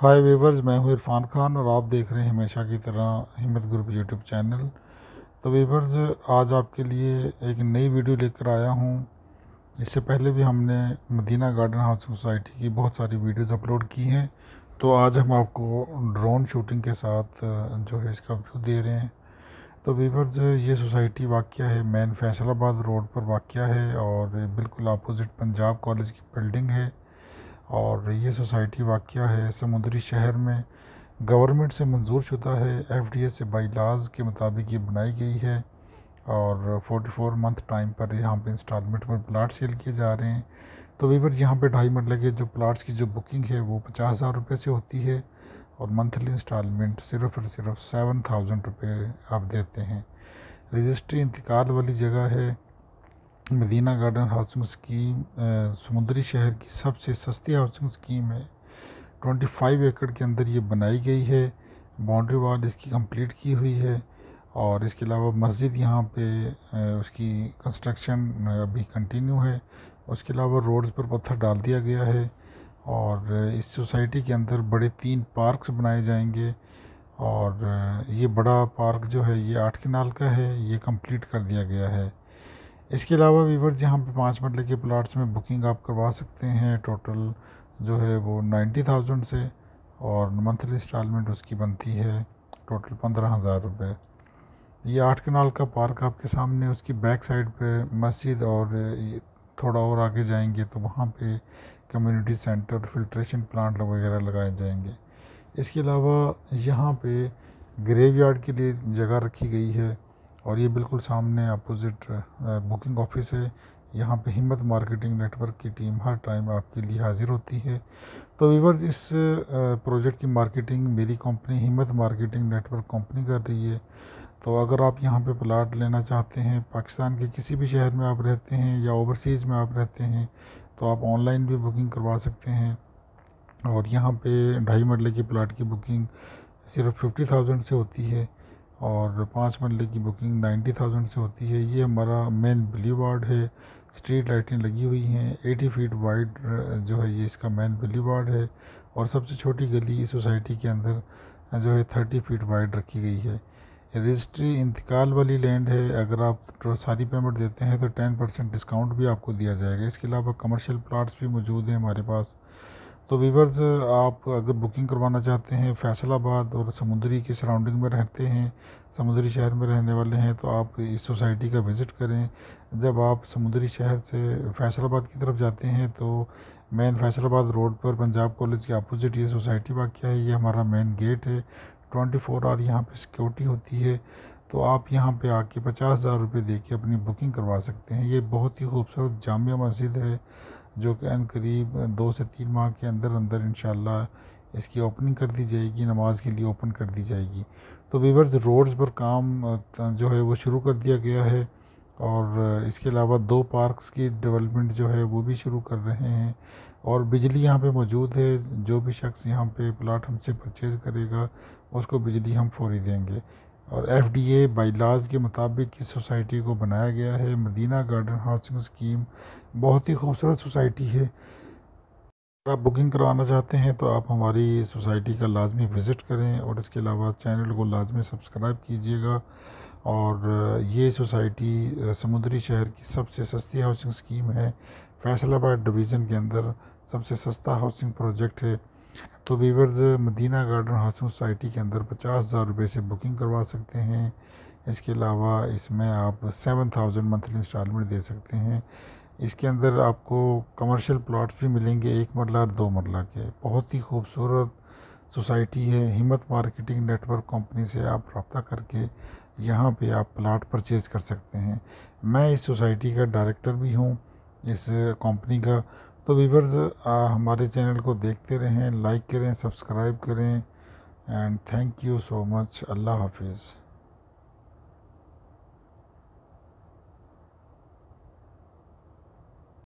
हाय viewers मैं हूं इरफान खान और आप देख रहे हैं हमेशा की तरह हिम्मत ग्रुप यूट्यूब चैनल तो वीवर्स आज आपके लिए एक नई वीडियो लेकर आया हूं इससे पहले भी हमने मदीना गार्डन हाउस सोसाइटी की बहुत सारी वीडियोस अपलोड की हैं तो आज हम आपको ड्रोन शूटिंग के साथ जो है इसका व्यू दे रहे हैं तो वीवर्स ये सोसाइटी वाक़ है मैन फैसलाबाद रोड पर वाक़ है और बिल्कुल अपोज़िट पंजाब कॉलेज की बिल्डिंग है और ये सोसाइटी वाक़ है समुद्री शहर में गवर्नमेंट से मंजूर शुदा है एफ डी ए से बाईलाज के मुताबिक ये बनाई गई है और फोर मंथ टाइम पर यहाँ पर इंस्टॉलमेंट पर प्लाट सेल किए जा रहे हैं तो वीवर यहाँ पर ढाई मरल के जो प्लाट्स की जो बुकिंग है वो पचास हज़ार रुपये से होती है और मंथली इंस्टॉलमेंट सिर्फ और सिर्फ सेवन थाउजेंड रुपये आप देते हैं रजिस्ट्री इंतकाल वाली जगह है मदीना गार्डन हाउसिंग स्कीम समुद्री शहर की सबसे सस्ती हाउसिंग स्कीम है ट्वेंटी फाइव एकड़ के अंदर ये बनाई गई है बाउंड्री वाल इसकी कंप्लीट की हुई है और इसके अलावा मस्जिद यहाँ पे उसकी कंस्ट्रक्शन अभी कंटिन्यू है उसके अलावा रोड्स पर पत्थर डाल दिया गया है और इस सोसाइटी के अंदर बड़े तीन पार्क्स बनाए जाएंगे और ये बड़ा पार्क जो है ये आठ किनाल का है ये कंप्लीट कर दिया गया है इसके अलावा वीवर जहाँ पे पाँच मरले के प्लाट्स में बुकिंग आप करवा सकते हैं टोटल जो है वो नाइन्टी थाउजेंड से और मंथली इंस्टॉलमेंट उसकी बनती है टोटल पंद्रह हज़ार रुपये ये आठ कनाल का पार्क आपके सामने उसकी बैक साइड पे मस्जिद और थोड़ा और आगे जाएंगे तो वहाँ पे कम्युनिटी सेंटर फिल्ट्रेशन प्लांट वगैरह लगाए जाएंगे इसके अलावा यहाँ पे ग्रेव यार्ड के लिए जगह रखी गई है और ये बिल्कुल सामने अपोजिट बुकिंग ऑफिस है यहाँ पे हिम्मत मार्केटिंग नेटवर्क की टीम हर टाइम आपके लिए हाज़िर होती है तो वीवर्स इस प्रोजेक्ट की मार्केटिंग मेरी कंपनी हिम्मत मार्केटिंग नेटवर्क कंपनी कर रही है तो अगर आप यहाँ पे प्लाट लेना चाहते हैं पाकिस्तान के किसी भी शहर में आप रहते हैं या ओवरसीज़ में आप रहते हैं तो आप ऑनलाइन भी बुकिंग करवा सकते हैं और यहाँ पे ढाई मरले के प्लाट की बुकिंग सिर्फ फिफ्टी थाउजेंड से होती है और पाँच मरले की बुकिंग नाइन्टी थाउजेंड से होती है ये हमारा मेन वार्ड है स्ट्रीट लाइटें लगी हुई हैं एटी फीट वाइड जो है ये इसका मेन वार्ड है और सबसे छोटी गली सोसाइटी के अंदर जो है थर्टी फीट वाइड रखी गई है रजिस्ट्री इंतकाल वाली लैंड है अगर आप तो सारी पेमेंट देते हैं तो टेन परसेंट डिस्काउंट भी आपको दिया जाएगा इसके अलावा कमर्शियल प्लाट्स भी मौजूद हैं हमारे पास तो वीवर्स आप अगर बुकिंग करवाना चाहते हैं फैसलाबाद और समुद्री के सराउंडिंग में रहते हैं समुद्री शहर में रहने वाले हैं तो आप इस सोसाइटी का विज़िट करें जब आप समुद्री शहर से फैसलाबाद की तरफ जाते हैं तो मेन फैसलाबाद रोड पर पंजाब कॉलेज के अपोजिट ये सोसाइटी वाक्य है ये हमारा मेन गेट है ट्वेंटी फोर आवर यहाँ पर सिक्योरिटी होती है तो आप यहाँ पे आके पचास हज़ार रुपये दे के अपनी बुकिंग करवा सकते हैं ये बहुत ही खूबसूरत जामिया मस्जिद है जो कि अन करीब दो से तीन माह के अंदर अंदर इन इसकी ओपनिंग कर दी जाएगी नमाज के लिए ओपन कर दी जाएगी तो वीवर्स रोड्स पर काम जो है वो शुरू कर दिया गया है और इसके अलावा दो पार्क्स की डेवलपमेंट जो है वो भी शुरू कर रहे हैं और बिजली यहाँ पे मौजूद है जो भी शख्स यहाँ पे प्लाट हमसे परचेज़ करेगा उसको बिजली हम फौरी देंगे और एफ डी ए बाईलाज के मुताबिक इस सोसाइटी को बनाया गया है मदीना गार्डन हाउसिंग स्कीम बहुत ही खूबसूरत सोसाइटी है अगर आप बुकिंग करवाना चाहते हैं तो आप हमारी सोसाइटी का लाजमी विज़िट करें और इसके अलावा चैनल को लाजमी सब्सक्राइब कीजिएगा और ये सोसाइटी समुद्री शहर की सबसे सस्ती हाउसिंग स्कीम है फैसलाबाद डिवीज़न के अंदर सबसे सस्ता हाउसिंग प्रोजेक्ट है तो viewers Madina garden housing society के अंदर पचास हज़ार रुपये से बुकिंग करवा सकते हैं इसके अलावा इसमें आप सेवन थाउजेंड मंथली इंस्टॉलमेंट दे सकते हैं इसके अंदर आपको कमर्शियल प्लॉट्स भी मिलेंगे एक मरला और दो मरला के बहुत ही खूबसूरत सोसाइटी है हिम्मत मार्केटिंग नेटवर्क कंपनी से आप रबता करके यहाँ पे आप प्लाट परचेज़ कर सकते हैं मैं इस सोसाइटी का डायरेक्टर भी हूँ इस कंपनी का तो वीवर्स हमारे चैनल को देखते रहें लाइक करें सब्सक्राइब करें and thank you so much अल्लाह हाफिज़